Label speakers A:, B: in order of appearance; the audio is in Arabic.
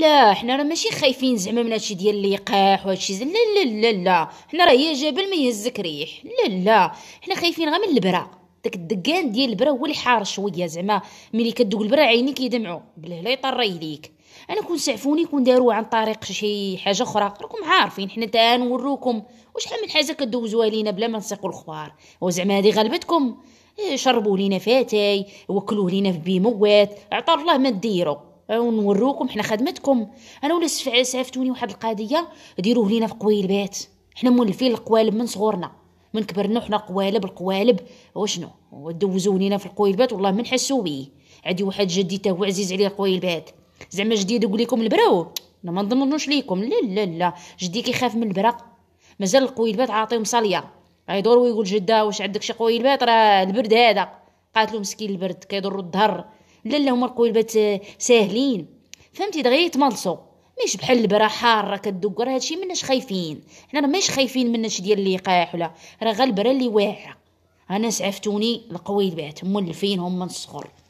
A: لا حنا راه ماشي خايفين زعما من هادشي ديال اللقاح وهادشي لا لا لا لا حنا راه هي جبل ما يهزك ريح لا لا حنا خايفين غير من البرا داك الدقان ديال البرا هو اللي حار شويه زعما ملي كدوق البرا عيني كيدمعوا بالله لا يطري ليك انا كون سعفوني كون داروا عن طريق شي حاجه اخرى راكم عارفين حنا تا نوروكم وشحال من حاجه كدوزوها لينا بلا ما نسيقوا الخبار وزعما هذه غلبتكم إيه، شربوا لينا فاتاي وكلوه لينا في بيموات عطا الله ما ديروا آه، ونوروكم حنا خدمتكم انا ولا سعفتوني واحد القضيه ديروه لينا في قويلبات حنا مولفين القوالب من صغرنا من كبرنا وحنا قوالب القوالب وشنو ودوزو لينا في القويلبات والله ما نحسو بيه عندي واحد جدي تا هو عزيز عليه القويلبات زعما جدي يقول لكم البرو انا ما نضمنوش ليكم لا لا لا جدي كيخاف من البرق مازال القويلبات عاطيهم صاليه غيدور ويقول جده واش عندك شي قويلبات راه البرد هذا قاتلو مسكين البرد كيضر الظهر لا هما القويلبات آه، ساهلين فهمتي دغيا يتملصو ماشي بحال البرا حاره راه هادشي مناش خايفين حنا راه ماشي خايفين من هادشي ديال اللقاح ولا راه غير البرا اللي واعره انا سعفتوني القويلبات مولفين هم من الصغر